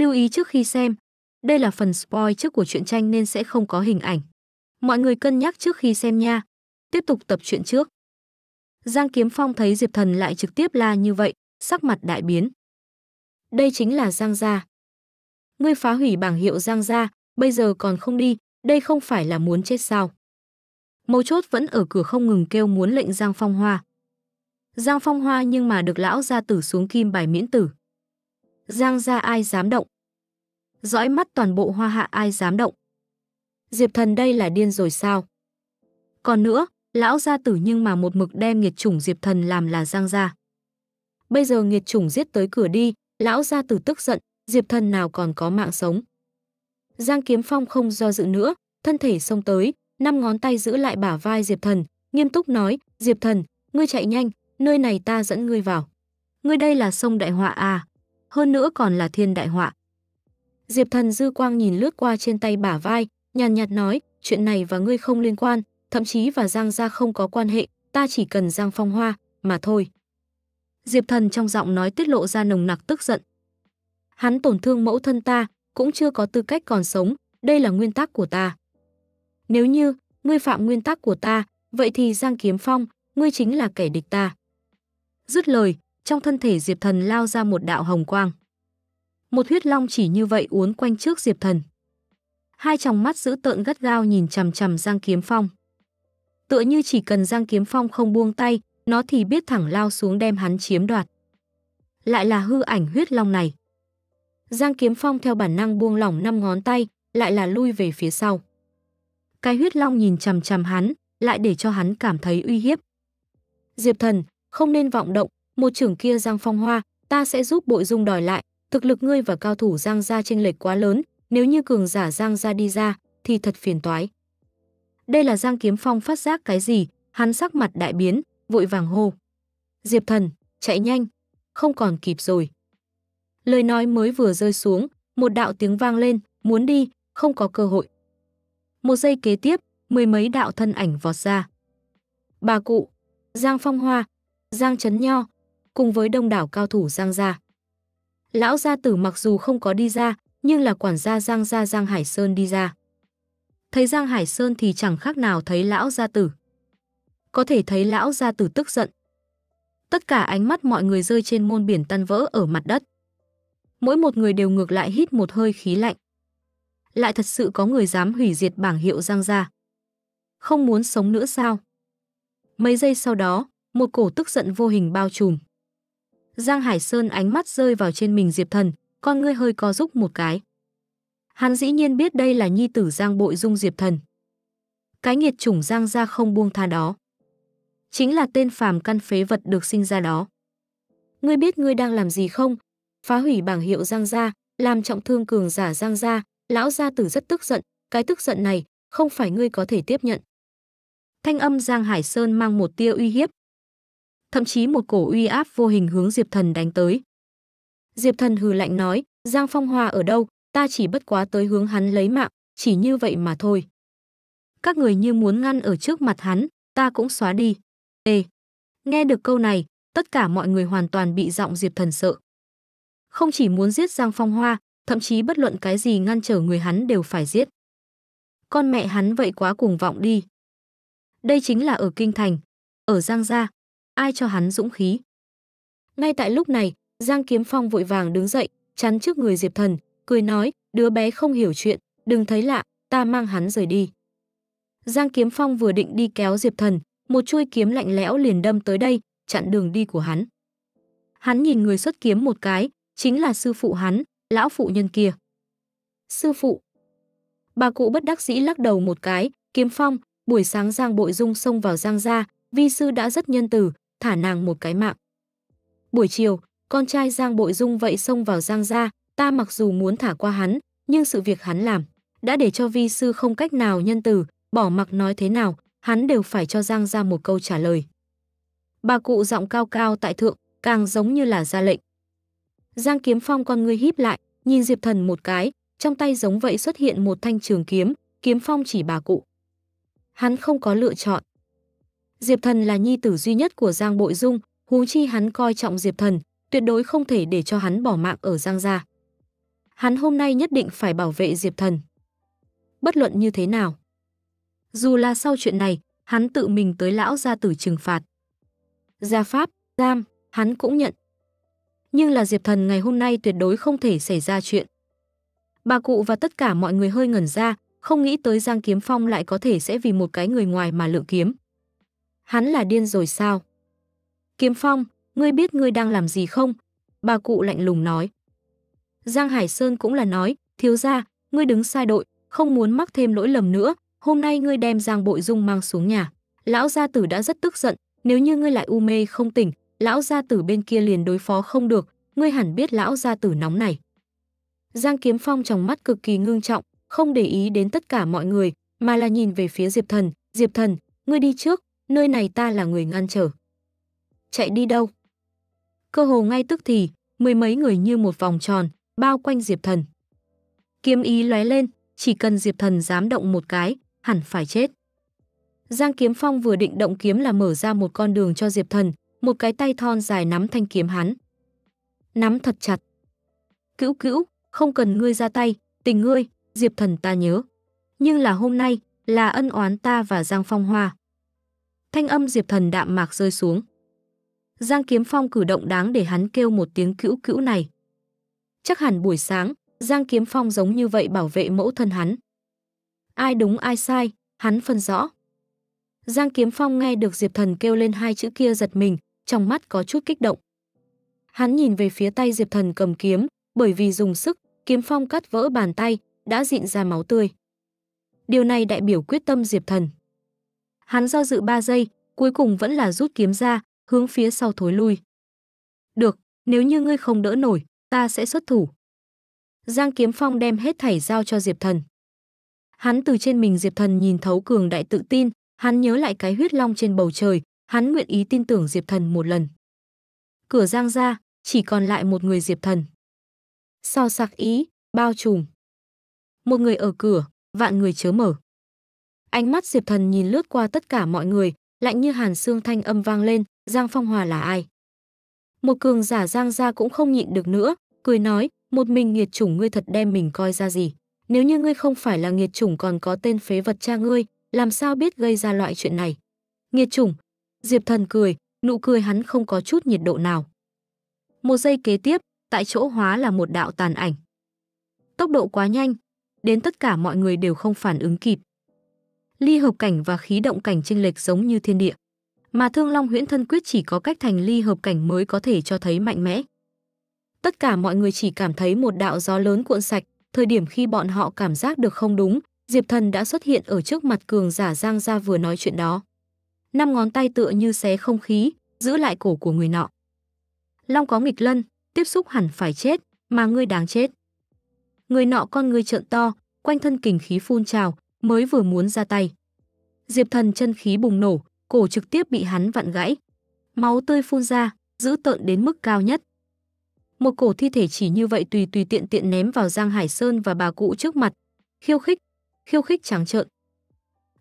Lưu ý trước khi xem, đây là phần spoil trước của truyện tranh nên sẽ không có hình ảnh. Mọi người cân nhắc trước khi xem nha. Tiếp tục tập truyện trước. Giang Kiếm Phong thấy Diệp Thần lại trực tiếp la như vậy, sắc mặt đại biến. Đây chính là Giang gia. Ngươi phá hủy bảng hiệu Giang gia, bây giờ còn không đi, đây không phải là muốn chết sao? Mâu chốt vẫn ở cửa không ngừng kêu muốn lệnh Giang Phong Hoa. Giang Phong Hoa nhưng mà được lão gia tử xuống kim bài miễn tử. Giang ra ai dám động. Dõi mắt toàn bộ hoa hạ ai dám động. Diệp thần đây là điên rồi sao? Còn nữa, lão gia tử nhưng mà một mực đem nghiệt chủng Diệp thần làm là Giang gia. Bây giờ nghiệt chủng giết tới cửa đi, lão gia tử tức giận, Diệp thần nào còn có mạng sống. Giang Kiếm Phong không do dự nữa, thân thể xông tới, năm ngón tay giữ lại bả vai Diệp Thần, nghiêm túc nói, Diệp Thần, ngươi chạy nhanh, nơi này ta dẫn ngươi vào. Ngươi đây là sông Đại Họa à? hơn nữa còn là thiên đại họa. Diệp Thần dư quang nhìn lướt qua trên tay bả vai, nhàn nhạt nói, chuyện này và ngươi không liên quan, thậm chí và Giang gia không có quan hệ, ta chỉ cần Giang Phong Hoa, mà thôi. Diệp Thần trong giọng nói tiết lộ ra nồng nặc tức giận. Hắn tổn thương mẫu thân ta, cũng chưa có tư cách còn sống, đây là nguyên tắc của ta. Nếu như, ngươi phạm nguyên tắc của ta, vậy thì Giang Kiếm Phong, ngươi chính là kẻ địch ta. Dứt lời, trong thân thể Diệp Thần lao ra một đạo hồng quang. Một huyết long chỉ như vậy uốn quanh trước Diệp Thần. Hai tròng mắt giữ tợn gắt gao nhìn chằm chằm Giang Kiếm Phong. Tựa như chỉ cần Giang Kiếm Phong không buông tay, nó thì biết thẳng lao xuống đem hắn chiếm đoạt. Lại là hư ảnh huyết long này. Giang Kiếm Phong theo bản năng buông lỏng năm ngón tay, lại là lui về phía sau. Cái huyết long nhìn chằm chằm hắn, lại để cho hắn cảm thấy uy hiếp. Diệp Thần, không nên vọng động, một trưởng kia giang phong hoa ta sẽ giúp bội dung đòi lại thực lực ngươi và cao thủ giang gia chênh lệch quá lớn nếu như cường giả giang gia đi ra thì thật phiền toái đây là giang kiếm phong phát giác cái gì hắn sắc mặt đại biến vội vàng hô diệp thần chạy nhanh không còn kịp rồi lời nói mới vừa rơi xuống một đạo tiếng vang lên muốn đi không có cơ hội một giây kế tiếp mười mấy đạo thân ảnh vọt ra bà cụ giang phong hoa giang trấn nho cùng với đông đảo cao thủ Giang Gia. Lão gia tử mặc dù không có đi ra, nhưng là quản gia Giang Gia Giang Hải Sơn đi ra. Thấy Giang Hải Sơn thì chẳng khác nào thấy lão gia tử. Có thể thấy lão gia tử tức giận. Tất cả ánh mắt mọi người rơi trên môn biển tan vỡ ở mặt đất. Mỗi một người đều ngược lại hít một hơi khí lạnh. Lại thật sự có người dám hủy diệt bảng hiệu Giang Gia. Không muốn sống nữa sao? Mấy giây sau đó, một cổ tức giận vô hình bao trùm. Giang Hải Sơn ánh mắt rơi vào trên mình Diệp Thần, con ngươi hơi co rúc một cái. Hắn dĩ nhiên biết đây là nhi tử Giang Bội Dung Diệp Thần. Cái nghiệt chủng Giang ra không buông tha đó. Chính là tên phàm căn phế vật được sinh ra đó. Ngươi biết ngươi đang làm gì không? Phá hủy bảng hiệu Giang gia, làm trọng thương cường giả Giang gia, lão gia tử rất tức giận, cái tức giận này không phải ngươi có thể tiếp nhận. Thanh âm Giang Hải Sơn mang một tia uy hiếp, thậm chí một cổ uy áp vô hình hướng Diệp Thần đánh tới. Diệp Thần hừ lạnh nói, Giang Phong Hoa ở đâu, ta chỉ bất quá tới hướng hắn lấy mạng, chỉ như vậy mà thôi. Các người như muốn ngăn ở trước mặt hắn, ta cũng xóa đi. Ê! Nghe được câu này, tất cả mọi người hoàn toàn bị giọng Diệp Thần sợ. Không chỉ muốn giết Giang Phong Hoa, thậm chí bất luận cái gì ngăn trở người hắn đều phải giết. Con mẹ hắn vậy quá cuồng vọng đi. Đây chính là ở Kinh Thành, ở Giang Gia, ai cho hắn dũng khí. Ngay tại lúc này, Giang Kiếm Phong vội vàng đứng dậy, chắn trước người Diệp Thần, cười nói, đứa bé không hiểu chuyện, đừng thấy lạ, ta mang hắn rời đi. Giang Kiếm Phong vừa định đi kéo Diệp Thần, một chuôi kiếm lạnh lẽo liền đâm tới đây, chặn đường đi của hắn. Hắn nhìn người xuất kiếm một cái, chính là sư phụ hắn, lão phụ nhân kia. Sư phụ. Bà cụ bất đắc dĩ lắc đầu một cái, Kiếm Phong, buổi sáng Giang Bội Dung xông vào Giang gia, vi sư đã rất nhân từ, thả nàng một cái mạng. Buổi chiều, con trai Giang Bội Dung vậy xông vào Giang gia, ta mặc dù muốn thả qua hắn, nhưng sự việc hắn làm đã để cho vi sư không cách nào nhân từ, bỏ mặc nói thế nào, hắn đều phải cho Giang gia một câu trả lời. Bà cụ giọng cao cao tại thượng, càng giống như là ra lệnh. Giang Kiếm Phong con ngươi híp lại, nhìn Diệp Thần một cái, trong tay giống vậy xuất hiện một thanh trường kiếm, kiếm phong chỉ bà cụ. Hắn không có lựa chọn. Diệp Thần là nhi tử duy nhất của Giang Bội Dung, huống chi hắn coi trọng Diệp Thần, tuyệt đối không thể để cho hắn bỏ mạng ở Giang gia. Hắn hôm nay nhất định phải bảo vệ Diệp Thần. Bất luận như thế nào. Dù là sau chuyện này, hắn tự mình tới lão gia tử trừng phạt. Gia pháp, giam, hắn cũng nhận. Nhưng là Diệp Thần ngày hôm nay tuyệt đối không thể xảy ra chuyện. Bà cụ và tất cả mọi người hơi ngẩn ra, không nghĩ tới Giang Kiếm Phong lại có thể sẽ vì một cái người ngoài mà lượng kiếm hắn là điên rồi sao? Kiếm Phong, ngươi biết ngươi đang làm gì không? Bà cụ lạnh lùng nói. Giang Hải Sơn cũng là nói, thiếu ra, ngươi đứng sai đội, không muốn mắc thêm lỗi lầm nữa, hôm nay ngươi đem Giang Bội Dung mang xuống nhà. Lão gia tử đã rất tức giận, nếu như ngươi lại u mê không tỉnh, lão gia tử bên kia liền đối phó không được, ngươi hẳn biết lão gia tử nóng này. Giang Kiếm Phong trong mắt cực kỳ ngưng trọng, không để ý đến tất cả mọi người, mà là nhìn về phía Diệp Thần, "Diệp Thần, ngươi đi trước, nơi này ta là người ngăn trở. Chạy đi đâu? Cơ hồ ngay tức thì, mười mấy người như một vòng tròn, bao quanh Diệp Thần. Kiếm ý lóe lên, chỉ cần Diệp Thần dám động một cái, hẳn phải chết. Giang Kiếm Phong vừa định động kiếm là mở ra một con đường cho Diệp Thần, một cái tay thon dài nắm thanh kiếm hắn. Nắm thật chặt. Cữu cữu, không cần ngươi ra tay, tình ngươi, Diệp Thần ta nhớ. Nhưng là hôm nay, là ân oán ta và Giang Phong Hoa. Thanh âm Diệp Thần đạm mạc rơi xuống. Giang Kiếm Phong cử động đáng để hắn kêu một tiếng cữu cữu này. Chắc hẳn buổi sáng, Giang Kiếm Phong giống như vậy bảo vệ mẫu thân hắn. Ai đúng ai sai, hắn phân rõ. Giang Kiếm Phong nghe được Diệp Thần kêu lên hai chữ kia giật mình, trong mắt có chút kích động. Hắn nhìn về phía tay Diệp Thần cầm kiếm, bởi vì dùng sức, kiếm phong cắt vỡ bàn tay, đã dịn ra máu tươi. Điều này đại biểu quyết tâm Diệp Thần. Hắn do dự 3 giây, cuối cùng vẫn là rút kiếm ra, hướng phía sau thối lui. Được, nếu như ngươi không đỡ nổi, ta sẽ xuất thủ. Giang Kiếm Phong đem hết thảy giao cho Diệp Thần. Hắn từ trên mình Diệp Thần nhìn thấu cường đại tự tin, hắn nhớ lại cái huyết long trên bầu trời, hắn nguyện ý tin tưởng Diệp Thần một lần. Cửa Giang ra, chỉ còn lại một người Diệp Thần. Sao sạc ý, bao trùm. Một người ở cửa, vạn người chớ mở. Ánh mắt Diệp Thần nhìn lướt qua tất cả mọi người, lạnh như hàn xương thanh âm vang lên, Giang Phong Hòa là ai? Một cường giả Giang gia cũng không nhịn được nữa, cười nói, một mình nghiệt chủng ngươi thật đem mình coi ra gì. Nếu như ngươi không phải là nghiệt chủng còn có tên phế vật cha ngươi, làm sao biết gây ra loại chuyện này? Nghiệt chủng, Diệp Thần cười, nụ cười hắn không có chút nhiệt độ nào. Một giây kế tiếp, tại chỗ hóa là một đạo tàn ảnh. Tốc độ quá nhanh, đến tất cả mọi người đều không phản ứng kịp ly hợp cảnh và khí động cảnh chênh lệch giống như thiên địa. Mà Thương Long Huyễn Thân Quyết chỉ có cách thành ly hợp cảnh mới có thể cho thấy mạnh mẽ. Tất cả mọi người chỉ cảm thấy một đạo gió lớn cuộn sạch, thời điểm khi bọn họ cảm giác được không đúng, Diệp Thần đã xuất hiện ở trước mặt cường giả Giang Gia vừa nói chuyện đó. Năm ngón tay tựa như xé không khí, giữ lại cổ của người nọ. Long có nghịch lân, tiếp xúc hẳn phải chết, mà ngươi đáng chết. Người nọ con ngươi trợn to, quanh thân kình khí phun trào, mới vừa muốn ra tay. Diệp Thần chân khí bùng nổ, cổ trực tiếp bị hắn vặn gãy. Máu tươi phun ra, giữ tợn đến mức cao nhất. Một cổ thi thể chỉ như vậy tùy tùy tiện tiện ném vào Giang Hải Sơn và bà cụ trước mặt. Khiêu khích, khiêu khích trắng trợn.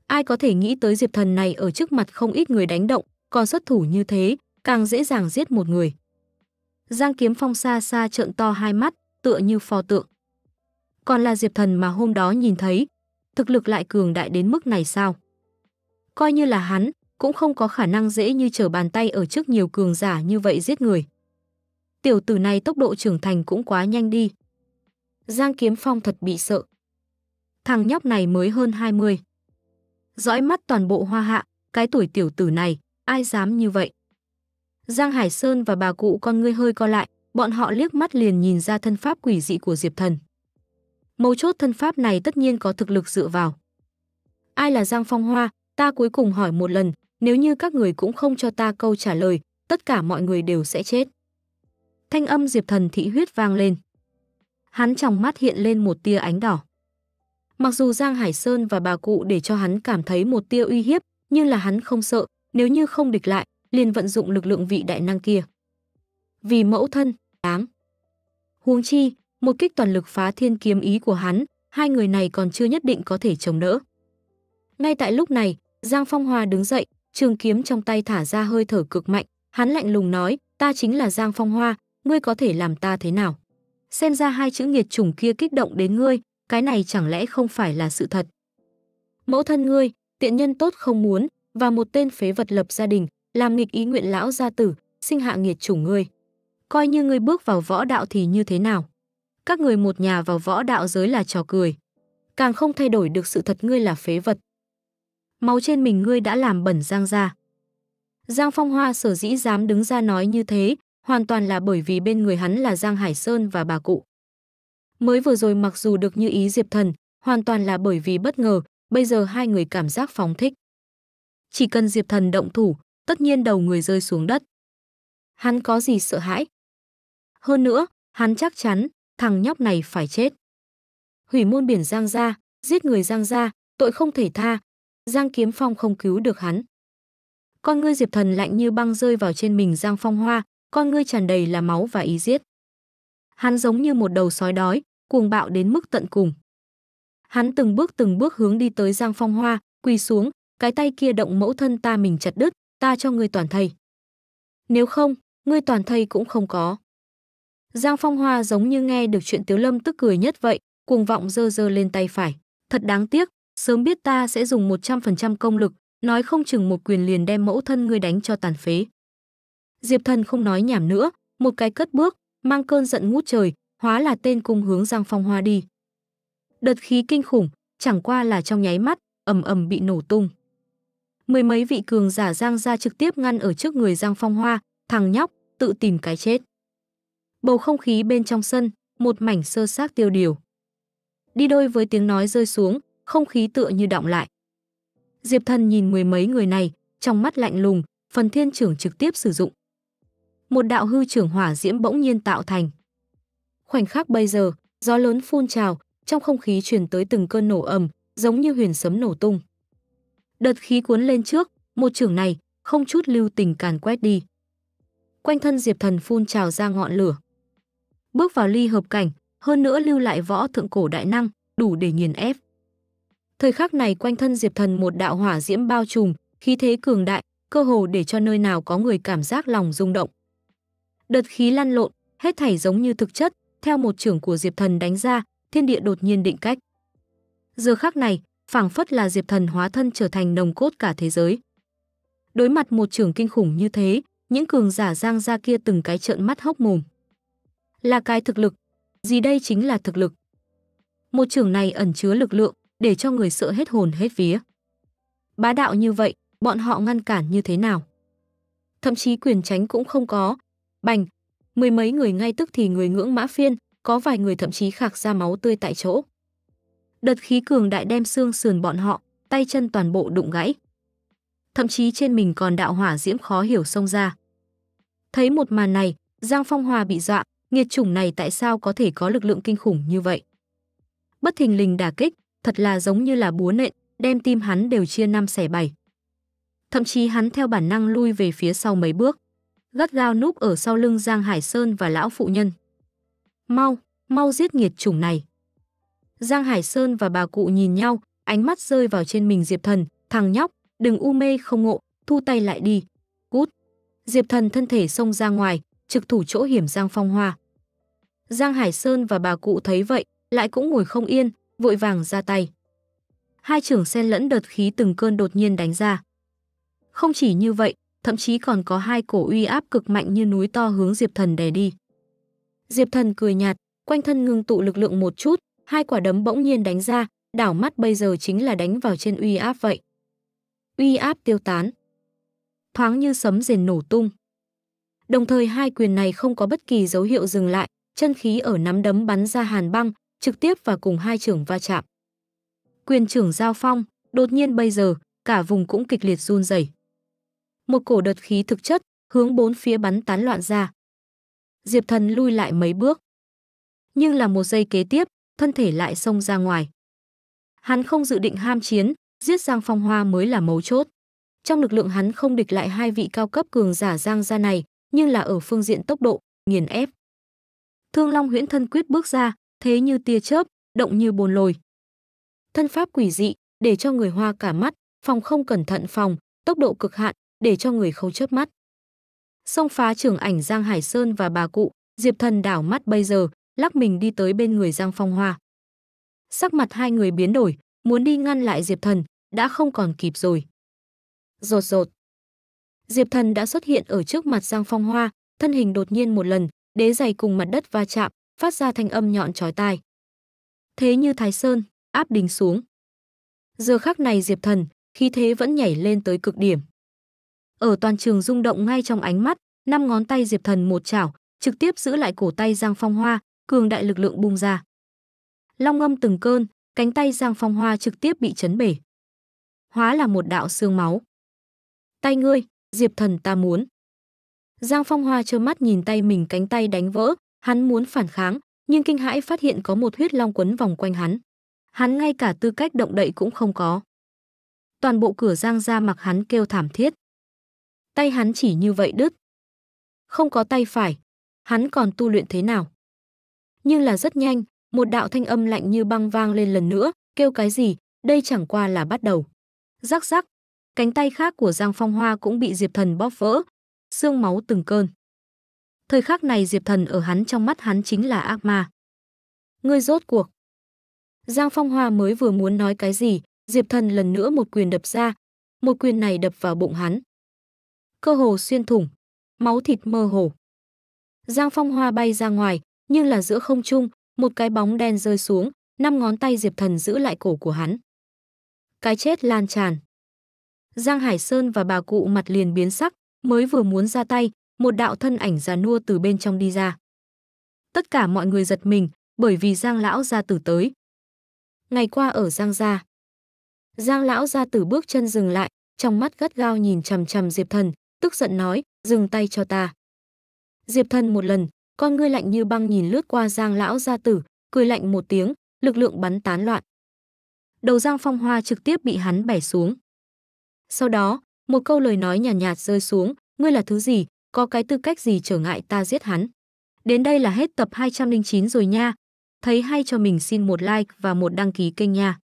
Ai có thể nghĩ tới Diệp Thần này ở trước mặt không ít người đánh động, còn xuất thủ như thế, càng dễ dàng giết một người. Giang Kiếm Phong xa xa trợn to hai mắt, tựa như pho tượng. Còn là Diệp Thần mà hôm đó nhìn thấy, thực lực lại cường đại đến mức này sao? Coi như là hắn, cũng không có khả năng dễ như trở bàn tay ở trước nhiều cường giả như vậy giết người. Tiểu tử này tốc độ trưởng thành cũng quá nhanh đi. Giang Kiếm Phong thật bị sợ. Thằng nhóc này mới hơn 20. Dõi mắt toàn bộ hoa hạ, cái tuổi tiểu tử này, ai dám như vậy? Giang Hải Sơn và bà cụ con ngươi hơi co lại, bọn họ liếc mắt liền nhìn ra thân pháp quỷ dị của Diệp Thần. Mấu chốt thân pháp này tất nhiên có thực lực dựa vào. Ai là Giang Phong Hoa, ta cuối cùng hỏi một lần, nếu như các người cũng không cho ta câu trả lời, tất cả mọi người đều sẽ chết. Thanh âm Diệp Thần thị huyết vang lên. Hắn trong mắt hiện lên một tia ánh đỏ. Mặc dù Giang Hải Sơn và bà cụ để cho hắn cảm thấy một tia uy hiếp, nhưng là hắn không sợ, nếu như không địch lại, liền vận dụng lực lượng vị đại năng kia. Vì mẫu thân, đáng. Huống chi, một kích toàn lực phá thiên kiếm ý của hắn, hai người này còn chưa nhất định có thể chống đỡ. Ngay tại lúc này, Giang Phong Hòa đứng dậy, trường kiếm trong tay thả ra hơi thở cực mạnh, hắn lạnh lùng nói, ta chính là Giang Phong Hoa, ngươi có thể làm ta thế nào? Xem ra hai chữ nghiệt chủng kia kích động đến ngươi, cái này chẳng lẽ không phải là sự thật? Mẫu thân ngươi, tiện nhân tốt không muốn, và một tên phế vật lập gia đình, làm nghịch ý nguyện lão gia tử, sinh hạ nghiệt chủng ngươi. Coi như ngươi bước vào võ đạo thì như thế nào? Các người một nhà vào võ đạo giới là trò cười. Càng không thay đổi được sự thật ngươi là phế vật. Máu trên mình ngươi đã làm bẩn Giang ra. Giang Phong Hoa sở dĩ dám đứng ra nói như thế, hoàn toàn là bởi vì bên người hắn là Giang Hải Sơn và bà cụ. Mới vừa rồi mặc dù được như ý Diệp Thần, hoàn toàn là bởi vì bất ngờ, bây giờ hai người cảm giác phóng thích. Chỉ cần Diệp Thần động thủ, tất nhiên đầu người rơi xuống đất. Hắn có gì sợ hãi? Hơn nữa, hắn chắc chắn thằng nhóc này phải chết. Hủy môn biển Giang Gia, giết người Giang Gia, tội không thể tha, Giang Kiếm Phong không cứu được hắn. Con ngươi Diệp Thần lạnh như băng rơi vào trên mình Giang Phong Hoa, con ngươi tràn đầy là máu và ý giết. Hắn giống như một đầu sói đói, cuồng bạo đến mức tận cùng. Hắn từng bước từng bước hướng đi tới Giang Phong Hoa, quỳ xuống, cái tay kia động mẫu thân ta mình chặt đứt, ta cho ngươi toàn thây. Nếu không, ngươi toàn thây cũng không có. Giang Phong Hoa giống như nghe được chuyện Tiếu Lâm tức cười nhất vậy, cuồng vọng dơ dơ lên tay phải. Thật đáng tiếc, sớm biết ta sẽ dùng 100% công lực, nói không chừng một quyền liền đem mẫu thân ngươi đánh cho tàn phế. Diệp Thần không nói nhảm nữa, một cái cất bước, mang cơn giận ngút trời, hóa là tên cung hướng Giang Phong Hoa đi. Đợt khí kinh khủng, chẳng qua là trong nháy mắt, ầm ầm bị nổ tung. Mười mấy vị cường giả Giang ra trực tiếp ngăn ở trước người Giang Phong Hoa, thằng nhóc, tự tìm cái chết bầu không khí bên trong sân, một mảnh sơ xác tiêu điều. Đi đôi với tiếng nói rơi xuống, không khí tựa như động lại. Diệp Thần nhìn mười mấy người này, trong mắt lạnh lùng, phần thiên trưởng trực tiếp sử dụng. Một đạo hư trưởng hỏa diễm bỗng nhiên tạo thành. Khoảnh khắc bây giờ, gió lớn phun trào, trong không khí truyền tới từng cơn nổ ầm, giống như huyền sấm nổ tung. Đợt khí cuốn lên trước, một trưởng này không chút lưu tình càn quét đi. Quanh thân Diệp Thần phun trào ra ngọn lửa bước vào ly hợp cảnh, hơn nữa lưu lại võ thượng cổ đại năng, đủ để nghiền ép. Thời khắc này quanh thân Diệp Thần một đạo hỏa diễm bao trùm, khí thế cường đại, cơ hồ để cho nơi nào có người cảm giác lòng rung động. Đợt khí lăn lộn, hết thảy giống như thực chất, theo một trưởng của Diệp Thần đánh ra, thiên địa đột nhiên định cách. Giờ khắc này, phảng phất là Diệp Thần hóa thân trở thành nồng cốt cả thế giới. Đối mặt một trường kinh khủng như thế, những cường giả giang ra kia từng cái trợn mắt hốc mồm là cái thực lực. Gì đây chính là thực lực. Một trường này ẩn chứa lực lượng, để cho người sợ hết hồn hết vía. Bá đạo như vậy, bọn họ ngăn cản như thế nào? Thậm chí quyền tránh cũng không có. Bành, mười mấy người ngay tức thì người ngưỡng mã phiên, có vài người thậm chí khạc ra máu tươi tại chỗ. Đợt khí cường đại đem xương sườn bọn họ, tay chân toàn bộ đụng gãy. Thậm chí trên mình còn đạo hỏa diễm khó hiểu xông ra. Thấy một màn này, Giang Phong Hòa bị dọa, nghiệt chủng này tại sao có thể có lực lượng kinh khủng như vậy? Bất thình lình đả kích, thật là giống như là búa nện, đem tim hắn đều chia năm xẻ bảy. Thậm chí hắn theo bản năng lui về phía sau mấy bước, gắt gao núp ở sau lưng Giang Hải Sơn và lão phụ nhân. Mau, mau giết nghiệt chủng này. Giang Hải Sơn và bà cụ nhìn nhau, ánh mắt rơi vào trên mình Diệp Thần, thằng nhóc, đừng u mê không ngộ, thu tay lại đi, cút. Diệp Thần thân thể xông ra ngoài, trực thủ chỗ hiểm Giang Phong Hoa. Giang Hải Sơn và bà cụ thấy vậy, lại cũng ngồi không yên, vội vàng ra tay. Hai trưởng xen lẫn đợt khí từng cơn đột nhiên đánh ra. Không chỉ như vậy, thậm chí còn có hai cổ uy áp cực mạnh như núi to hướng Diệp Thần đè đi. Diệp Thần cười nhạt, quanh thân ngưng tụ lực lượng một chút, hai quả đấm bỗng nhiên đánh ra, đảo mắt bây giờ chính là đánh vào trên uy áp vậy. Uy áp tiêu tán, thoáng như sấm rền nổ tung. Đồng thời hai quyền này không có bất kỳ dấu hiệu dừng lại, chân khí ở nắm đấm bắn ra hàn băng, trực tiếp và cùng hai trưởng va chạm. Quyền trưởng giao phong, đột nhiên bây giờ, cả vùng cũng kịch liệt run rẩy. Một cổ đợt khí thực chất hướng bốn phía bắn tán loạn ra. Diệp Thần lui lại mấy bước, nhưng là một giây kế tiếp, thân thể lại xông ra ngoài. Hắn không dự định ham chiến, giết Giang Phong Hoa mới là mấu chốt. Trong lực lượng hắn không địch lại hai vị cao cấp cường giả Giang gia này, nhưng là ở phương diện tốc độ, nghiền ép. Thương Long Huyễn Thân Quyết bước ra, thế như tia chớp, động như bồn lồi. Thân pháp quỷ dị, để cho người hoa cả mắt, phòng không cẩn thận phòng, tốc độ cực hạn, để cho người không chớp mắt. Xông phá trường ảnh Giang Hải Sơn và bà cụ, Diệp Thần đảo mắt bây giờ, lắc mình đi tới bên người Giang Phong Hoa. Sắc mặt hai người biến đổi, muốn đi ngăn lại Diệp Thần, đã không còn kịp rồi. Rột rột. Diệp Thần đã xuất hiện ở trước mặt Giang Phong Hoa, thân hình đột nhiên một lần, đế giày cùng mặt đất va chạm, phát ra thanh âm nhọn chói tai. Thế như Thái Sơn, áp đỉnh xuống. Giờ khắc này Diệp Thần, khí thế vẫn nhảy lên tới cực điểm. Ở toàn trường rung động ngay trong ánh mắt, năm ngón tay Diệp Thần một chảo, trực tiếp giữ lại cổ tay Giang Phong Hoa, cường đại lực lượng bung ra. Long âm từng cơn, cánh tay Giang Phong Hoa trực tiếp bị chấn bể. Hóa là một đạo xương máu. Tay ngươi, Diệp Thần ta muốn. Giang Phong Hoa trơ mắt nhìn tay mình cánh tay đánh vỡ, hắn muốn phản kháng, nhưng kinh hãi phát hiện có một huyết long quấn vòng quanh hắn. Hắn ngay cả tư cách động đậy cũng không có. Toàn bộ cửa Giang ra mặc hắn kêu thảm thiết. Tay hắn chỉ như vậy đứt. Không có tay phải, hắn còn tu luyện thế nào? Nhưng là rất nhanh, một đạo thanh âm lạnh như băng vang lên lần nữa, kêu cái gì, đây chẳng qua là bắt đầu. Rắc rắc, cánh tay khác của Giang Phong Hoa cũng bị Diệp Thần bóp vỡ, xương máu từng cơn. Thời khắc này Diệp Thần ở hắn trong mắt hắn chính là ác ma. Ngươi rốt cuộc. Giang Phong Hoa mới vừa muốn nói cái gì, Diệp Thần lần nữa một quyền đập ra, một quyền này đập vào bụng hắn. Cơ hồ xuyên thủng, máu thịt mơ hồ. Giang Phong Hoa bay ra ngoài, nhưng là giữa không trung, một cái bóng đen rơi xuống, năm ngón tay Diệp Thần giữ lại cổ của hắn. Cái chết lan tràn. Giang Hải Sơn và bà cụ mặt liền biến sắc, mới vừa muốn ra tay, một đạo thân ảnh già nua từ bên trong đi ra. Tất cả mọi người giật mình, bởi vì Giang lão gia tử tới. Ngày qua ở Giang gia, Giang lão gia tử bước chân dừng lại, trong mắt gắt gao nhìn chằm chằm Diệp Thần, tức giận nói, "Dừng tay cho ta." Diệp Thần một lần, con ngươi lạnh như băng nhìn lướt qua Giang lão gia tử, cười lạnh một tiếng, lực lượng bắn tán loạn. Đầu Giang Phong Hoa trực tiếp bị hắn bẻ xuống. Sau đó, một câu lời nói nhàn nhạt, nhạt rơi xuống, ngươi là thứ gì, có cái tư cách gì trở ngại ta giết hắn. Đến đây là hết tập 209 rồi nha. Thấy hay cho mình xin một like và một đăng ký kênh nha.